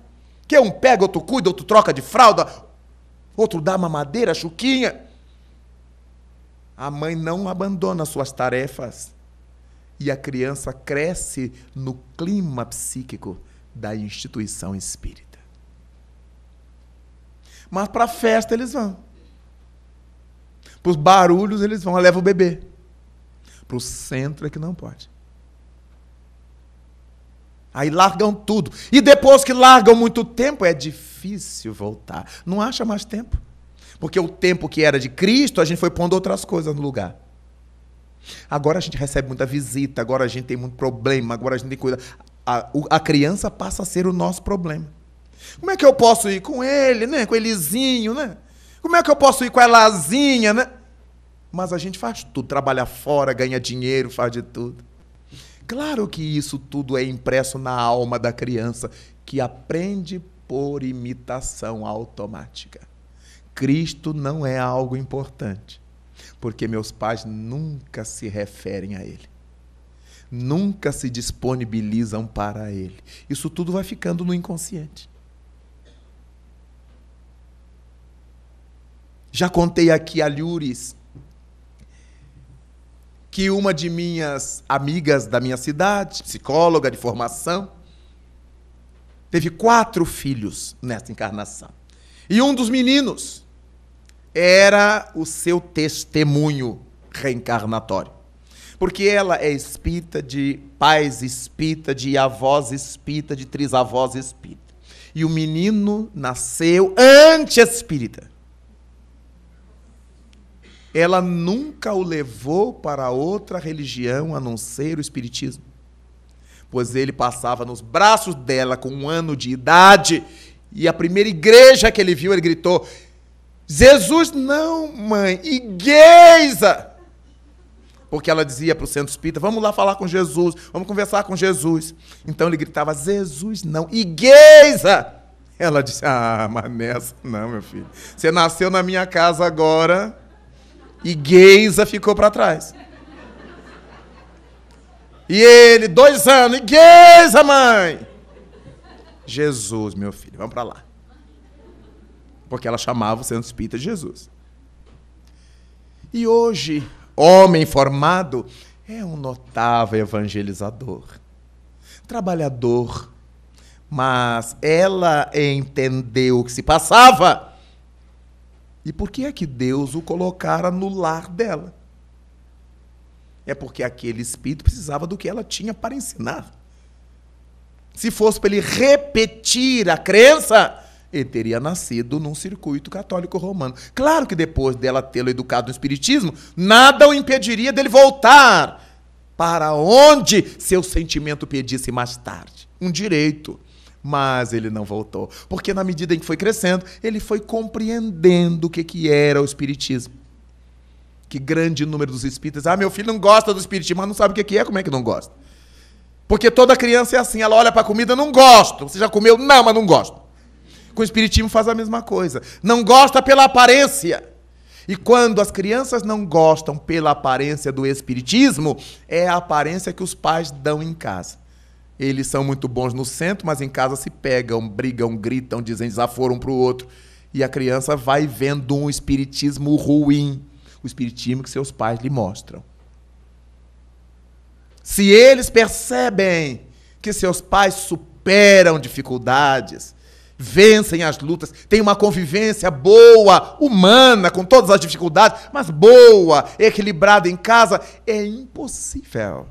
Que um pega, outro cuida, outro troca de fralda, outro dá mamadeira, chuquinha. A mãe não abandona suas tarefas. E a criança cresce no clima psíquico da instituição espírita. Mas para a festa eles vão. Para os barulhos eles vão, leva o bebê. Para o centro é que não pode. Aí largam tudo. E depois que largam muito tempo, é difícil voltar. Não acha mais tempo. Porque o tempo que era de Cristo, a gente foi pondo outras coisas no lugar. Agora a gente recebe muita visita, agora a gente tem muito problema, agora a gente tem coisa a, a criança passa a ser o nosso problema. Como é que eu posso ir com ele, né? Com elezinho, né? Como é que eu posso ir com elazinha, né? Mas a gente faz tudo, trabalha fora, ganha dinheiro, faz de tudo. Claro que isso tudo é impresso na alma da criança, que aprende por imitação automática. Cristo não é algo importante, porque meus pais nunca se referem a ele nunca se disponibilizam para Ele. Isso tudo vai ficando no inconsciente. Já contei aqui a Lures que uma de minhas amigas da minha cidade, psicóloga de formação, teve quatro filhos nessa encarnação. E um dos meninos era o seu testemunho reencarnatório. Porque ela é espírita de pais espírita, de avós espírita, de trisavós espírita. E o menino nasceu anti-espírita. Ela nunca o levou para outra religião a não ser o espiritismo. Pois ele passava nos braços dela com um ano de idade e a primeira igreja que ele viu, ele gritou: Jesus, não, mãe, igreja! porque ela dizia para o centro espírita: vamos lá falar com Jesus, vamos conversar com Jesus. Então ele gritava: Jesus não, Igueiza Ela disse: ah, mas nessa não, meu filho. Você nasceu na minha casa agora e ficou para trás. E ele, dois anos, Igueiza mãe! Jesus, meu filho, vamos para lá. Porque ela chamava o centro espírita de Jesus. E hoje, homem formado, é um notável evangelizador, trabalhador. Mas ela entendeu o que se passava. E por que é que Deus o colocara no lar dela? É porque aquele espírito precisava do que ela tinha para ensinar. Se fosse para ele repetir a crença, ele teria nascido num circuito católico romano. Claro que depois dela tê-lo educado no espiritismo, nada o impediria dele voltar para onde seu sentimento pedisse mais tarde. Um direito. Mas ele não voltou, porque na medida em que foi crescendo, ele foi compreendendo o que, que era o espiritismo. Que grande número dos espíritas. Ah, meu filho não gosta do espiritismo, mas não sabe o que é, como é que não gosta? Porque toda criança é assim, ela olha para a comida, não gosto. Você já comeu? Não, mas não gosto. Com o espiritismo faz a mesma coisa. Não gosta pela aparência. E quando as crianças não gostam pela aparência do espiritismo, é a aparência que os pais dão em casa. Eles são muito bons no centro, mas em casa se pegam, brigam, gritam, dizem desaforo um para o outro. E a criança vai vendo um espiritismo ruim, o espiritismo que seus pais lhe mostram. Se eles percebem que seus pais superam dificuldades, vencem as lutas, têm uma convivência boa, humana, com todas as dificuldades, mas boa, equilibrada em casa, é impossível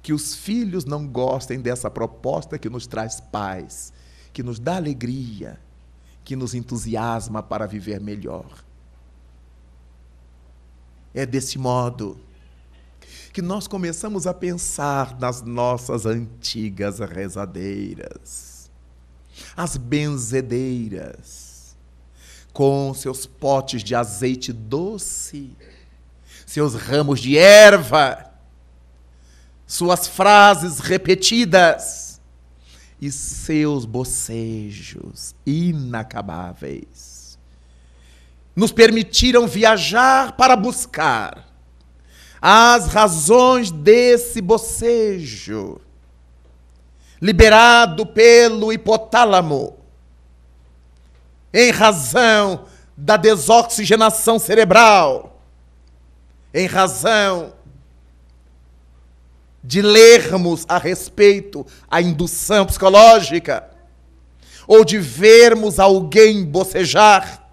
que os filhos não gostem dessa proposta que nos traz paz, que nos dá alegria, que nos entusiasma para viver melhor. É desse modo que nós começamos a pensar nas nossas antigas rezadeiras as benzedeiras, com seus potes de azeite doce, seus ramos de erva, suas frases repetidas e seus bocejos inacabáveis. Nos permitiram viajar para buscar as razões desse bocejo liberado pelo hipotálamo, em razão da desoxigenação cerebral, em razão de lermos a respeito a indução psicológica, ou de vermos alguém bocejar,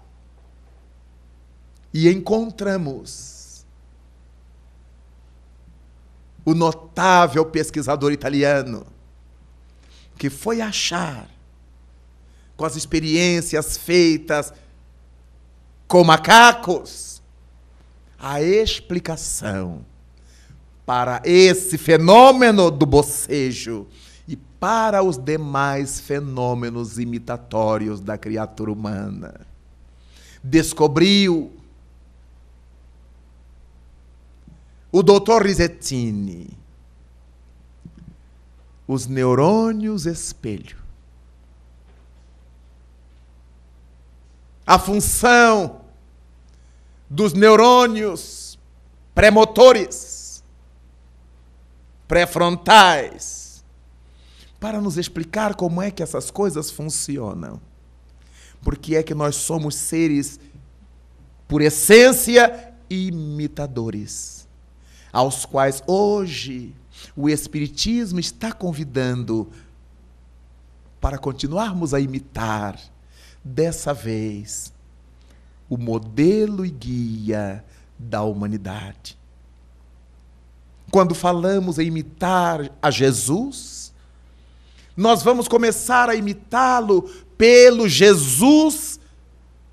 e encontramos o notável pesquisador italiano que foi achar com as experiências feitas com macacos a explicação para esse fenômeno do bocejo e para os demais fenômenos imitatórios da criatura humana. Descobriu o doutor Rizzettini os neurônios espelho. A função dos neurônios premotores, pré-frontais, para nos explicar como é que essas coisas funcionam. Porque é que nós somos seres, por essência, imitadores, aos quais hoje o Espiritismo está convidando para continuarmos a imitar, dessa vez, o modelo e guia da humanidade. Quando falamos em imitar a Jesus, nós vamos começar a imitá-lo pelo Jesus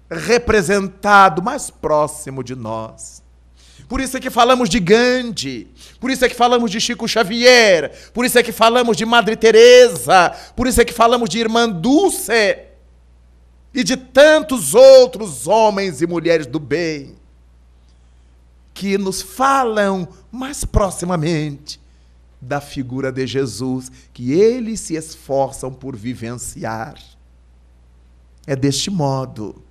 representado mais próximo de nós. Por isso é que falamos de Gandhi, por isso é que falamos de Chico Xavier, por isso é que falamos de Madre Teresa, por isso é que falamos de Irmã Dulce e de tantos outros homens e mulheres do bem que nos falam mais proximamente da figura de Jesus que eles se esforçam por vivenciar. É deste modo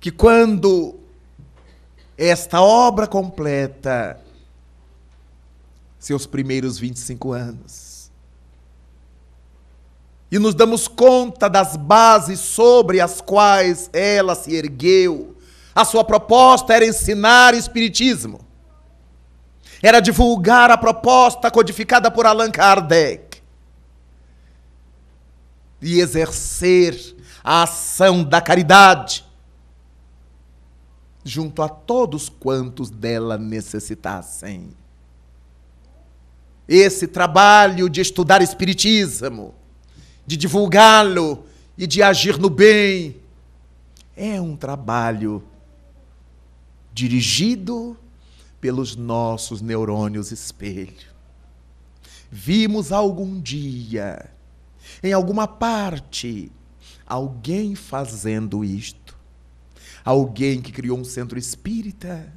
que quando esta obra completa seus primeiros 25 anos. E nos damos conta das bases sobre as quais ela se ergueu. A sua proposta era ensinar espiritismo. Era divulgar a proposta codificada por Allan Kardec. E exercer a ação da caridade junto a todos quantos dela necessitassem. Esse trabalho de estudar Espiritismo, de divulgá-lo e de agir no bem, é um trabalho dirigido pelos nossos neurônios espelho. Vimos algum dia, em alguma parte, alguém fazendo isto alguém que criou um centro espírita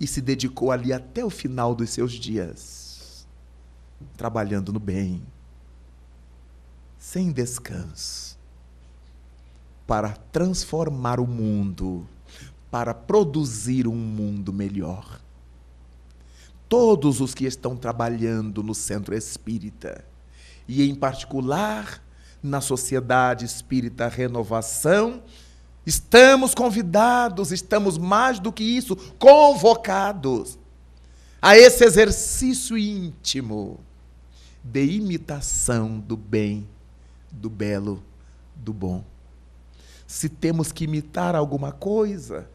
e se dedicou ali até o final dos seus dias, trabalhando no bem, sem descanso, para transformar o mundo, para produzir um mundo melhor. Todos os que estão trabalhando no centro espírita, e em particular na Sociedade Espírita Renovação, Estamos convidados, estamos mais do que isso, convocados a esse exercício íntimo de imitação do bem, do belo, do bom. Se temos que imitar alguma coisa,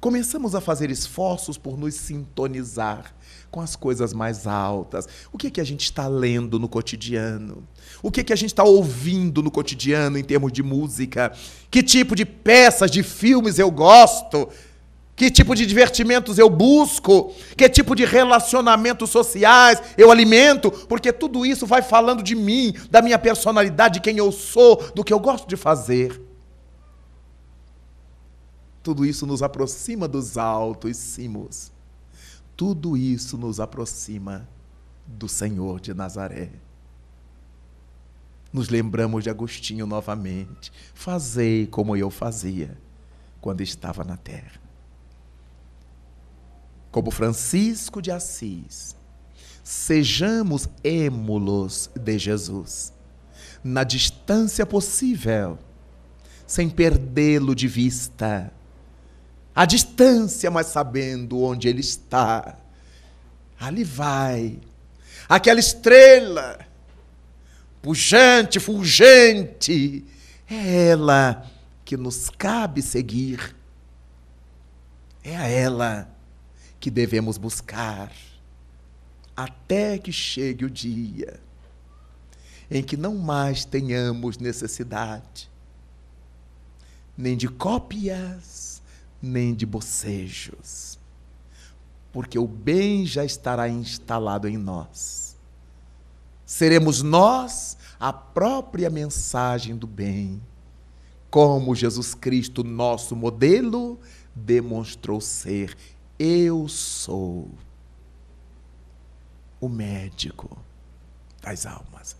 começamos a fazer esforços por nos sintonizar com as coisas mais altas. O que é que a gente está lendo no cotidiano? O que é que a gente está ouvindo no cotidiano em termos de música? Que tipo de peças, de filmes eu gosto? Que tipo de divertimentos eu busco? Que tipo de relacionamentos sociais eu alimento? Porque tudo isso vai falando de mim, da minha personalidade, de quem eu sou, do que eu gosto de fazer. Tudo isso nos aproxima dos altos cimos tudo isso nos aproxima do Senhor de Nazaré. Nos lembramos de Agostinho novamente. Fazei como eu fazia quando estava na terra. Como Francisco de Assis, sejamos êmulos de Jesus, na distância possível, sem perdê-lo de vista à distância, mas sabendo onde ele está. Ali vai aquela estrela pujante, fulgente, é ela que nos cabe seguir. É a ela que devemos buscar até que chegue o dia em que não mais tenhamos necessidade nem de cópias nem de bocejos, porque o bem já estará instalado em nós. Seremos nós a própria mensagem do bem, como Jesus Cristo, nosso modelo, demonstrou ser. Eu sou o médico das almas.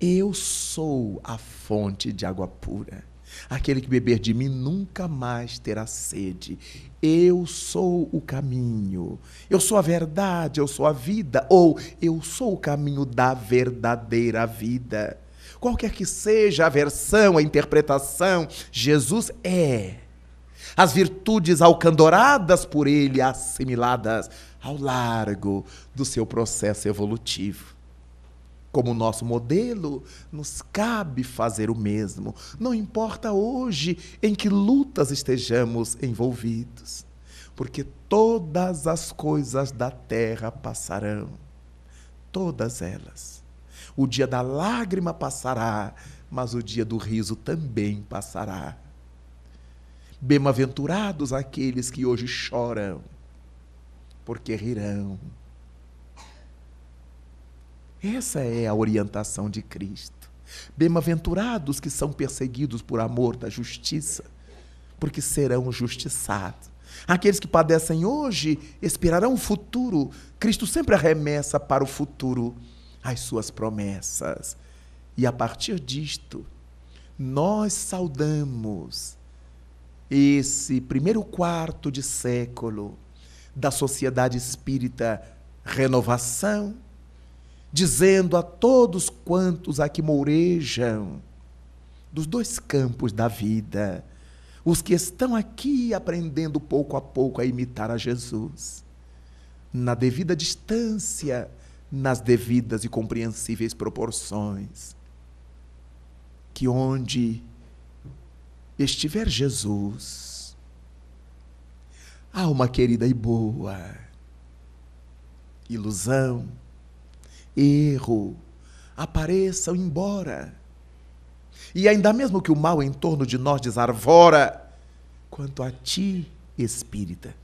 Eu sou a fonte de água pura. Aquele que beber de mim nunca mais terá sede. Eu sou o caminho, eu sou a verdade, eu sou a vida, ou eu sou o caminho da verdadeira vida. Qualquer que seja a versão, a interpretação, Jesus é. As virtudes alcandoradas por ele, assimiladas ao largo do seu processo evolutivo como nosso modelo, nos cabe fazer o mesmo, não importa hoje em que lutas estejamos envolvidos, porque todas as coisas da terra passarão, todas elas. O dia da lágrima passará, mas o dia do riso também passará. Bem-aventurados aqueles que hoje choram, porque rirão. Essa é a orientação de Cristo. Bem-aventurados que são perseguidos por amor da justiça, porque serão justiçados. Aqueles que padecem hoje esperarão o futuro. Cristo sempre arremessa para o futuro as suas promessas. E a partir disto, nós saudamos esse primeiro quarto de século da sociedade espírita renovação, dizendo a todos quantos aqui mourejam dos dois campos da vida, os que estão aqui aprendendo pouco a pouco a imitar a Jesus, na devida distância, nas devidas e compreensíveis proporções, que onde estiver Jesus, alma querida e boa, ilusão, erro. Apareçam embora. E ainda mesmo que o mal em torno de nós desarvora, quanto a ti, espírita,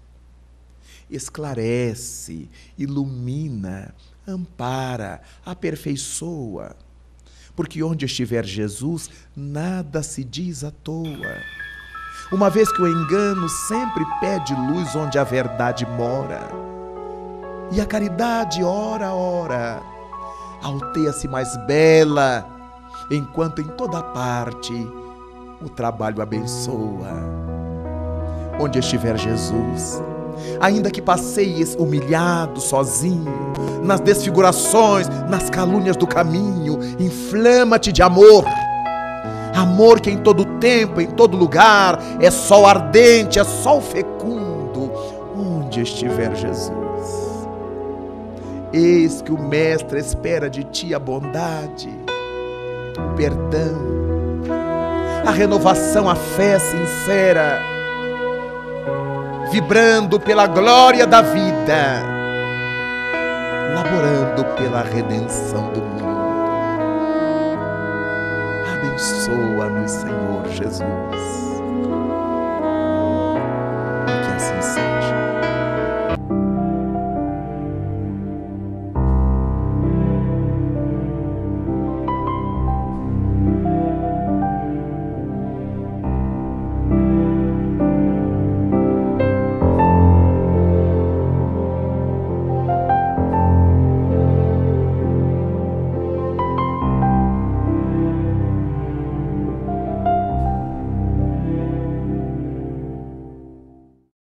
esclarece, ilumina, ampara, aperfeiçoa. Porque onde estiver Jesus, nada se diz à toa. Uma vez que o engano sempre pede luz onde a verdade mora. E a caridade, ora, ora, alteia-se mais bela, enquanto em toda parte o trabalho abençoa. Onde estiver Jesus, ainda que passeies humilhado, sozinho, nas desfigurações, nas calúnias do caminho, inflama-te de amor. Amor que em todo tempo, em todo lugar, é sol ardente, é sol fecundo, onde estiver Jesus. Eis que o Mestre espera de ti a bondade, o perdão, a renovação, a fé sincera, vibrando pela glória da vida, laborando pela redenção do mundo. Abençoa-nos, Senhor Jesus.